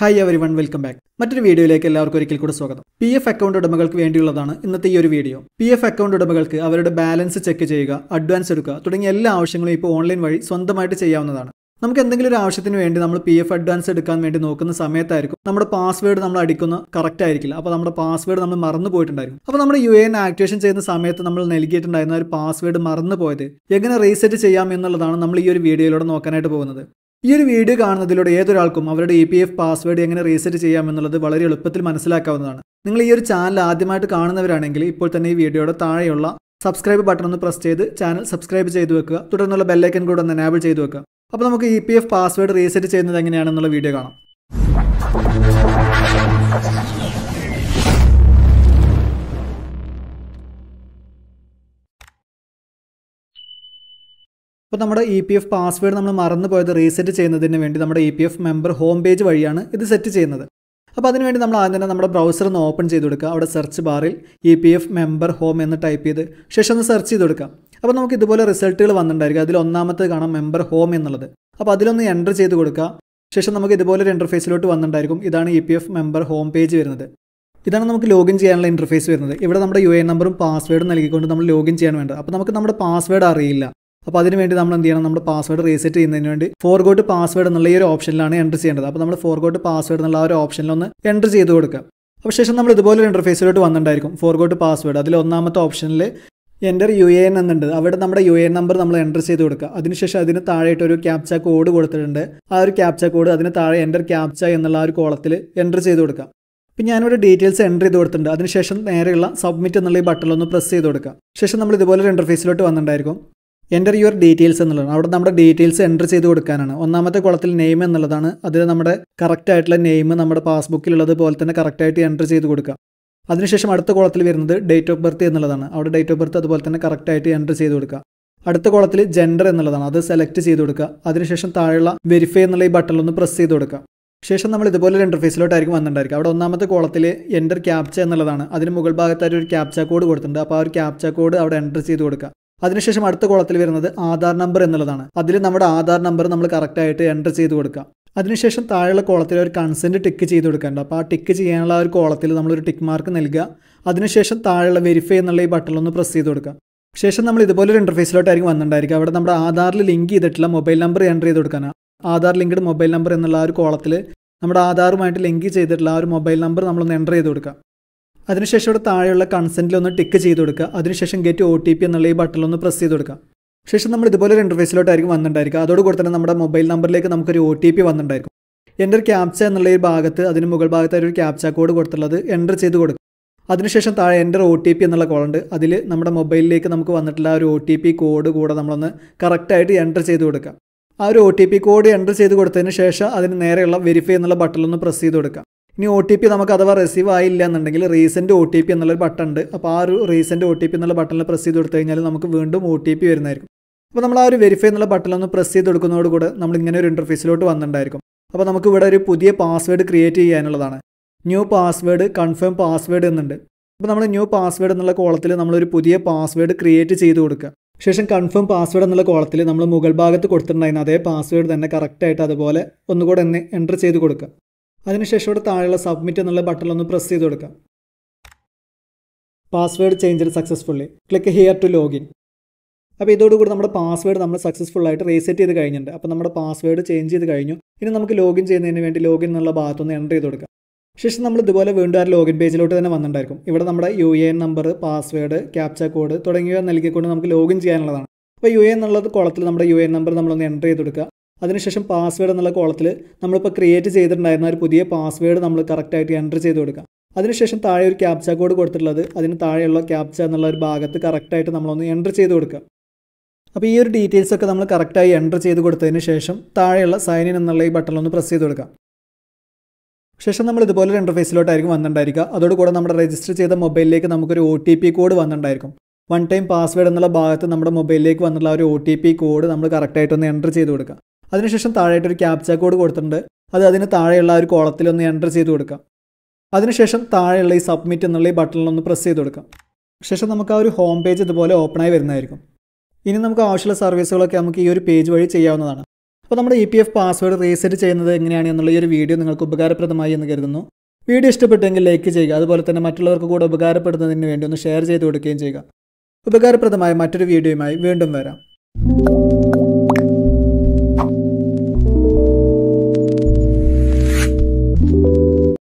hi everyone welcome back മറ്റൊരു വീഡിയോയിലേക്ക് എല്ലാവർക്കും ഒരിക്കൽ കൂടെ സ്വാഗതം പി എഫ് അക്കൗണ്ട് ഉടമകൾക്ക് വേണ്ടിയുള്ളതാണ് ഇന്നത്തെ ഈ ഒരു വീഡിയോ പി എഫ് അക്കൗണ്ട് ഉടമകൾക്ക് അവരുടെ ബാലൻസ് ചെക്ക് ചെയ്യുക അഡ്വാൻസ് എടുക്കുക തുടങ്ങിയ എല്ലാ ആവശ്യങ്ങളും ഇപ്പോൾ ഓൺലൈൻ വഴി സ്വന്തമായിട്ട് ചെയ്യാവുന്നതാണ് നമുക്ക് എന്തെങ്കിലും ഒരു ആവശ്യത്തിന് വേണ്ടി നമ്മൾ പി എഫ് അഡ്വാൻസ് എടുക്കാൻ വേണ്ടി നോക്കുന്ന സമയത്തായിരിക്കും നമ്മുടെ പാസ്വേഡ് നമ്മൾ അടിക്കുന്ന കറക്റ്റ് ആയിരിക്കില്ല അപ്പോൾ നമ്മുടെ പാസ്വേഡ് നമ്മൾ മറന്നു പോയിട്ടുണ്ടായിരുന്നു അപ്പോൾ നമ്മുടെ യു എൻ ആക്ടിവേഷൻ ചെയ്യുന്ന സമയത്ത് നമ്മൾ നൽകിയിട്ടുണ്ടായിരുന്ന ഒരു പാസ്വേഡ് മറന്നു പോയത് എങ്ങനെ റീസെറ്റ് ചെയ്യാം എന്നുള്ളതാണ് നമ്മൾ ഈ ഒരു വീഡിയോയിലൂടെ നോക്കാനായിട്ട് പോകുന്നത് ഈ ഒരു വീഡിയോ കാണുന്നതിലൂടെ ഏതൊരാൾക്കും അവരുടെ ഇ പി എഫ് പാസ്വേഡ് എങ്ങനെ റീസെറ്റ് ചെയ്യാമെന്നുള്ളത് വളരെ എളുപ്പത്തിൽ മനസ്സിലാക്കാവുന്നതാണ് നിങ്ങൾ ഈ ഒരു ചാനൽ ആദ്യമായിട്ട് കാണുന്നവരാണെങ്കിൽ ഇപ്പോൾ തന്നെ ഈ വീഡിയോയുടെ താഴെയുള്ള സബ്സ്ക്രൈബ് ബട്ടൺ ഒന്ന് പ്രസ് ചെയ്ത് ചാനൽ സബ്സ്ക്രൈബ് ചെയ്ത് വെക്കുക തുടർന്നുള്ള ബെല്ലൈക്കൻ കൂടെ ഒന്ന് എനാബിൾ ചെയ്ത് വെക്കുക അപ്പോൾ നമുക്ക് E P F password reset ചെയ്യുന്നത് എങ്ങനെയാണെന്നുള്ള വീഡിയോ കാണാം ഇപ്പോൾ നമ്മുടെ ഇ പി എഫ് പാസ്വേഡ് നമ്മൾ മറന്നു പോയത് റീസെറ്റ് ചെയ്യുന്നതിന് വേണ്ടി നമ്മുടെ E P F member home page വഴിയാണ് ഇത് സെറ്റ് ചെയ്യുന്നത് അപ്പോൾ അതിനുവേണ്ടി നമ്മൾ ആദ്യം തന്നെ നമ്മുടെ ബ്രൗസർ ഒന്ന് ഓപ്പൺ ചെയ്ത് കൊടുക്കുക അവിടെ സെർച്ച് ബാറിൽ E P F member home എന്ന് ടൈപ്പ് ചെയ്ത് ശേഷം ഒന്ന് സെർച്ച് ചെയ്ത് കൊടുക്കാം അപ്പോൾ നമുക്ക് ഇതുപോലെ റിസൾട്ടുകൾ വന്നിട്ടുണ്ടായിരിക്കും അതിൽ ഒന്നാമത്തെ കാണാം മെമ്പർ ഹോം എന്നുള്ളത് അപ്പോൾ അതിലൊന്ന് എൻ്റർ ചെയ്ത് കൊടുക്കുക ശേഷം നമുക്ക് ഇതുപോലൊരു ഇൻ്റർഫേസിലോട്ട് വന്നിട്ടുണ്ടായിരിക്കും ഇതാണ് E P F member home page വരുന്നത് ഇതാണ് നമുക്ക് ലോഗിൻ ചെയ്യാനുള്ള ഇൻ്റർഫേസ് വരുന്നത് ഇവിടെ നമ്മുടെ യു എ നമ്പറും പാസ്വേഡും നൽകിക്കൊണ്ട് നമ്മൾ ലോഗിൻ ചെയ്യാൻ വേണ്ടത് അപ്പോൾ നമുക്ക് നമ്മുടെ പാസ്വേഡ് അറിയില്ല അപ്പോൾ അതിന് വേണ്ടി നമ്മൾ എന്ത് ചെയ്യണം നമ്മുടെ പാസ്വേഡ് റീസെറ്റ് ചെയ്യുന്നതിന് വേണ്ടി ഫോർഗോട്ട് പാസ്വേഡ് എന്നുള്ള ഈ ഒരു ഓപ്ഷനിലാണ് എൻ്റർ ചെയ്യേണ്ടത് അപ്പോൾ നമ്മൾ ഫോർഗോട്ട് പാസ്വേഡ് എന്നുള്ള ആ ഒരു ഓപ്ഷനിലൊന്ന് എൻ്റർ ചെയ്ത് കൊടുക്കുക അപ്പോൾ ശേഷം നമ്മൾ ഒരു ഇൻ്റർഫേസിലോട്ട് വന്നിട്ടുണ്ടായിരിക്കും ഫോർഗോട്ട് പാസ്വേഡ് അതിൽ ഒന്നാമത്തെ ഓപ്ഷനിൽ എൻ്റർ യു എ എൻ എന്നുണ്ട് അവിടെ നമ്മുടെ യു എ എൻ നമ്പർ നമ്മൾ എൻ്റർ ചെയ്ത് കൊടുക്കുക അതിനുശേഷം അതിന് താഴെയായിട്ട് ഒരു ക്യാപ്ച കോഡ് കൊടുത്തിട്ടുണ്ട് ആ ഒരു ക്യാപ്ച കോഡ് അതിന് താഴെ എൻ്റർ ക്യാപ്ച എന്നുള്ള ആ ഒരു കോളത്തിൽ എൻ്റർ ചെയ്ത് കൊടുക്കുക ഇപ്പം ഞാനിവിടെ ഡീറ്റെയിൽസ് എൻ്റർ ചെയ്ത് കൊടുത്തിട്ടുണ്ട് അതിനുശേഷം നേരെയുള്ള സബ്മിറ്റ് എന്നുള്ള ഈ ബട്ടൺ ഒന്ന് പ്രസ് ചെയ്ത് കൊടുക്കുക ശേഷം നമ്മൾ ഇതുപോലെ ഒരു ഇൻ്റർഫേസിലോട്ട് വന്നിട്ടുണ്ടായിരിക്കും എൻ്റർ യുവർ ഡീറ്റെയിൽസ് എന്നുള്ളതാണ് അവിടെ നമ്മുടെ ഡീറ്റെയിൽസ് എൻ്റർ ചെയ്ത് കൊടുക്കാനാണ് ഒന്നാമത്തെ കുളത്തിൽ നെയിം എന്നുള്ളതാണ് അതിൽ നമ്മുടെ കറക്റ്റ് ആയിട്ടുള്ള നെയിം നമ്മുടെ പാസ്ബുക്കിലുള്ളത് പോലെ തന്നെ കറക്റ്റായിട്ട് എൻ്റർ ചെയ്ത് കൊടുക്കുക അതിനുശേഷം അടുത്ത കുളത്തിൽ വരുന്നത് ഡേറ്റ് ഓഫ് ബർത്ത് എന്നുള്ളതാണ് അവിടെ ഡേറ്റ് ഓഫ് ബർത്ത് അതുപോലെ തന്നെ കറക്റ്റായിട്ട് എൻ്റർ ചെയ്ത് കൊടുക്കുക അടുത്ത കുളത്തിൽ ജെൻഡർ എന്നുള്ളതാണ് അത് സെലക്ട് ചെയ്ത് കൊടുക്കുക അതിനുശേഷം താഴെയുള്ള വെരിഫൈ എന്നുള്ള ഈ ബട്ടണിലൊന്ന് പ്രസ് ചെയ്ത് കൊടുക്കുക ശേഷം നമ്മൾ ഇതുപോലെ ഇൻ്റർഫേസിലോട്ടായിരിക്കും വന്നിട്ടുണ്ടായിരിക്കും അവിടെ ഒന്നാമത്തെ കോളത്തിൽ എൻ്റർ ക്യാപ്ച എന്നുള്ളതാണ് അതിന് മുകൾ ഭാഗത്തായിട്ട് ഒരു ക്യാപ്ച കോഡ് കൊടുത്തിട്ടുണ്ട് അപ്പോൾ ആ ഒരു ക്യാപ്ച കോഡ് അവിടെ എൻ്റർ ചെയ്ത് കൊടുക്കുക അതിനുശേഷം അടുത്ത കോളത്തിൽ വരുന്നത് ആധാർ നമ്പർ എന്നുള്ളതാണ് അതിൽ നമ്മുടെ ആധാർ നമ്പർ നമ്മൾ കറക്റ്റായിട്ട് എൻ്റർ ചെയ്ത് കൊടുക്കാം അതിനുശേഷം താഴെയുള്ള കോളത്തിൽ ഒരു കൺസെൻറ്റ് ടിക്ക് ചെയ്ത് കൊടുക്കേണ്ട അപ്പോൾ ആ ടിക്ക് ചെയ്യാനുള്ള ഒരു കോളത്തിൽ നമ്മളൊരു ടിക്ക് മാർക്ക് നൽകുക അതിനുശേഷം താഴെയുള്ള വെരിഫൈ എന്നുള്ള ഈ ബട്ടൺ ഒന്ന് പ്രസ് ചെയ്ത് കൊടുക്കുക ശേഷം നമ്മൾ ഇതുപോലൊരു ഇൻ്റർഫേസിലോട്ടായിരിക്കും വന്നിട്ടുണ്ടായിരിക്കും അവിടെ നമ്മുടെ ആധാറിൽ ലിങ്ക് ചെയ്തിട്ടുള്ള മൊബൈൽ നമ്പർ എൻ്റർ ചെയ്ത് കൊടുക്കാനാണ് ആധാർ ലിങ്ക്ഡ് മൊബൈൽ നമ്പർ എന്നുള്ള ആ ഒരു കോളത്തിൽ നമ്മുടെ ആധാറുമായിട്ട് ലിങ്ക് ചെയ്തിട്ടുള്ള ആ ഒരു മൊബൈൽ നമ്പർ നമ്മളൊന്ന് എൻ്റർ ചെയ്ത് കൊടുക്കുക അതിനുശേഷം ഇവിടെ താഴെയുള്ള കൺസെൻറ്റിൽ ഒന്ന് ടിക്ക് ചെയ്ത് കൊടുക്കുക അതിനുശേഷം ഗെറ്റ് ഒ ടി പി എന്നുള്ള ഈ ഒന്ന് പ്രസ് ചെയ്ത് കൊടുക്കുക ശേഷം നമ്മൾ ഇതുപോലെ ഒരു ഇൻ്റർഫേസിലോട്ടായിരിക്കും വന്നിട്ടുണ്ടായിരിക്കുക അതോടുകൂടി തന്നെ നമ്മുടെ മൊബൈൽ നമ്പറിലേക്ക് നമുക്കൊരു ഒ ടി പി വന്നിട്ടുണ്ടായിരിക്കും എൻ്റർ ക്യാപ്ച എന്നുള്ള ഈ ഭാഗത്ത് അതിന് മുകൾ ഭാഗത്ത് ഒരു ക്യാപ്ച കോഡ് കൊടുത്തുള്ളത് എൻ്റർ ചെയ്ത് കൊടുക്കും അതിനുശേഷം താഴെ എൻ്റർ ഒ ടി പി എന്നുള്ള കോളുണ്ട് അതിൽ നമ്മുടെ മൊബൈലിലേക്ക് നമുക്ക് വന്നിട്ടുള്ള ഒരു ഒ ടി പി കോഡ് കൂടെ നമ്മളൊന്ന് കറക്റ്റായിട്ട് എൻ്റർ ചെയ്ത് കൊടുക്കുക ആ ഒരു O T P code enter ചെയ്ത് കൊടുത്തതിന് ശേഷം അതിന് നേരെയുള്ള വെരിഫൈ എന്നുള്ള ബട്ടണിലൊന്ന് പ്രസ് ചെയ്ത് കൊടുക്കുക ഇനി ഒ ടി പി നമുക്ക് അഥവാ റിസീവ് ആയില്ല എന്നുണ്ടെങ്കിൽ റീസെൻറ്റ് ഒ ടി പി എന്നുള്ളൊരു ബട്ടൺ ഉണ്ട് അപ്പോൾ ആ ഒരു റീസെൻറ്റ് ഒ ടി പി എന്നുള്ള ബട്ടണിൽ പ്രസ് ചെയ്ത് കൊടുത്തു കഴിഞ്ഞാൽ നമുക്ക് വീണ്ടും ഒ ടി പി വരുന്നതായിരിക്കും അപ്പോൾ നമ്മൾ ആ ഒരു വെരിഫൈ എന്നുള്ള ബട്ടണൊന്ന് പ്രസ് ചെയ്ത് കൊടുക്കുന്നതോടുകൂടെ നമ്മൾ ഇങ്ങനെ ഒരു ഇൻ്റർഫേസിലോട്ട് വന്നിട്ടുണ്ടായിരിക്കും അപ്പോൾ നമുക്ക് ഇവിടെ ഒരു പുതിയ പാസ്വേഡ് ക്രിയേറ്റ് ചെയ്യാനുള്ളതാണ് ന്യൂ പാസ്വേഡ് കൺഫേം പാസ്വേഡ് എന്നുണ്ട് അപ്പോൾ നമ്മൾ ന്യൂ പാസ്വേഡ് എന്നുള്ള കോളത്തിൽ നമ്മളൊരു പുതിയ പാസ്വേഡ് ക്രിയേറ്റ് ചെയ്ത് കൊടുക്കുക ശേഷം കൺഫേം പാസ്വേഡ് എന്നുള്ള കോളത്തിൽ നമ്മൾ മുകൾ ഭാഗത്ത് കൊടുത്തിട്ടുണ്ടായിരുന്ന അതേ പാസ്വേഡ് തന്നെ കറക്റ്റായിട്ട് അതുപോലെ ഒന്നുകൂടെ എന്നെ എൻ്റർ ചെയ്ത് കൊടുക്കുക അതിനുശേഷം ഇവിടെ താഴെയുള്ള സബ്മിറ്റ് എന്നുള്ള ബട്ടൺ ഒന്ന് പ്രസ് ചെയ്ത് കൊടുക്കാം password change successfully click here to login അപ്പോൾ ഇതോടുകൂടി നമ്മുടെ പാസ്വേഡ് നമ്മൾ സക്സസ്ഫുൾ ആയിട്ട് റീസെറ്റ് ചെയ്ത് കഴിഞ്ഞിട്ടുണ്ട് അപ്പോൾ നമ്മുടെ പാസ്വേഡ് ചേഞ്ച് ചെയ്ത് കഴിഞ്ഞു ഇനി നമുക്ക് ലോഗിൻ ചെയ്യുന്നതിന് വേണ്ടി ലോഗിൻ എന്നുള്ള ഭാഗത്തൊന്ന് എൻ്റർ ചെയ്ത് കൊടുക്കാം ശേഷം നമ്മൾ ഇതുപോലെ വീണ്ടും ആ ലോഗിൻ പേജിലോട്ട് തന്നെ വന്നിട്ടുണ്ടായിരിക്കും ഇവിടെ നമ്മുടെ U A N number password captcha code തുടങ്ങിയവ നൽകിക്കൊണ്ട് നമുക്ക് ലോഗിൻ ചെയ്യാനുള്ളതാണ് അപ്പോൾ യു എ എന്നുള്ളത് കുളത്തിൽ നമ്മുടെ യു എ എൻ നമ്പർ നമ്മളൊന്ന് എൻ്റർ ചെയ്ത് കൊടുക്കുക അതിനുശേഷം പാസ്വേഡ് എന്നുള്ള കോളത്തിൽ നമ്മളിപ്പോൾ ക്രിയേറ്റ് ചെയ്തിട്ടുണ്ടായിരുന്ന ഒരു പുതിയ പാസ്വേഡ് നമ്മൾ കറക്റ്റായിട്ട് എൻ്റർ ചെയ്ത് കൊടുക്കാം അതിനുശേഷം താഴെ ഒരു ക്യാപ്ച കോഡ് കൊടുത്തിട്ടുള്ളത് അതിന് താഴെയുള്ള ക്യാപ്ച എന്നുള്ള ഒരു ഭാഗത്ത് കറക്റ്റായിട്ട് നമ്മളൊന്ന് എൻ്റർ ചെയ്ത് കൊടുക്കുക അപ്പോൾ ഈ ഒരു ഡീറ്റെയിൽസ് ഒക്കെ നമ്മൾ കറക്റ്റായി എൻ്റർ ചെയ്ത് കൊടുത്തതിന് ശേഷം താഴെയുള്ള സൈൻ ഇൻ എന്നുള്ള ഈ ബട്ടണിലൊന്ന് പ്രസ് ചെയ്ത് കൊടുക്കാം ശേഷം നമ്മൾ ഇതുപോലെ ഒരു ഇൻ്റർഫേസിലോട്ടായിരിക്കും വന്നിട്ടുണ്ടായിരിക്കുക അതോടുകൂടെ നമ്മുടെ രജിസ്റ്റർ ചെയ്ത മൊബൈലിലേക്ക് നമുക്കൊരു ഒ ടി പി കോഡ് വന്നിട്ടുണ്ടായിരിക്കും വൺ ടൈം പാസ്വേഡ് എന്നുള്ള ഭാഗത്ത് നമ്മുടെ മൊബൈലിലേക്ക് വന്നുള്ള ഒരു ഒ ടി പി കോഡ് നമ്മൾ കറക്റ്റായിട്ടൊന്ന് എൻ്റർ ചെയ്ത് കൊടുക്കുക അതിനുശേഷം താഴെയായിട്ട് ഒരു ക്യാപ്ച കോഡ് കൊടുത്തിട്ടുണ്ട് അത് അതിന് താഴെയുള്ള ഒരു കോളത്തിൽ ഒന്ന് എൻ്റർ ചെയ്ത് കൊടുക്കാം അതിനുശേഷം താഴെയുള്ള ഈ സബ്മിറ്റ് എന്നുള്ള ഈ ബട്ടണിലൊന്ന് പ്രസ് ചെയ്ത് കൊടുക്കാം ശേഷം നമുക്ക് ആ ഒരു ഹോം പേജ് ഇതുപോലെ ഓപ്പണായി വരുന്നതായിരിക്കും ഇനി നമുക്ക് ആവശ്യമുള്ള സർവീസുകളൊക്കെ നമുക്ക് ഈ ഒരു പേജ് വഴി ചെയ്യാവുന്നതാണ് അപ്പോൾ നമ്മുടെ E P F password reset ചെയ്യുന്നത് എങ്ങനെയാണ് എന്നുള്ള ഈ ഒരു വീഡിയോ നിങ്ങൾക്ക് ഉപകാരപ്രദമായി എന്ന് കരുതുന്നു വീഡിയോ ഇഷ്ടപ്പെട്ടെങ്കിൽ ലൈക്ക് ചെയ്യുക അതുപോലെ തന്നെ മറ്റുള്ളവർക്ക് കൂടെ ഉപകാരപ്പെടുന്നതിന് വേണ്ടി ഒന്ന് ഷെയർ ചെയ്ത് കൊടുക്കുകയും ചെയ്യുക ഉപകാരപ്രദമായ മറ്റൊരു വീഡിയോയുമായി വീണ്ടും വരാം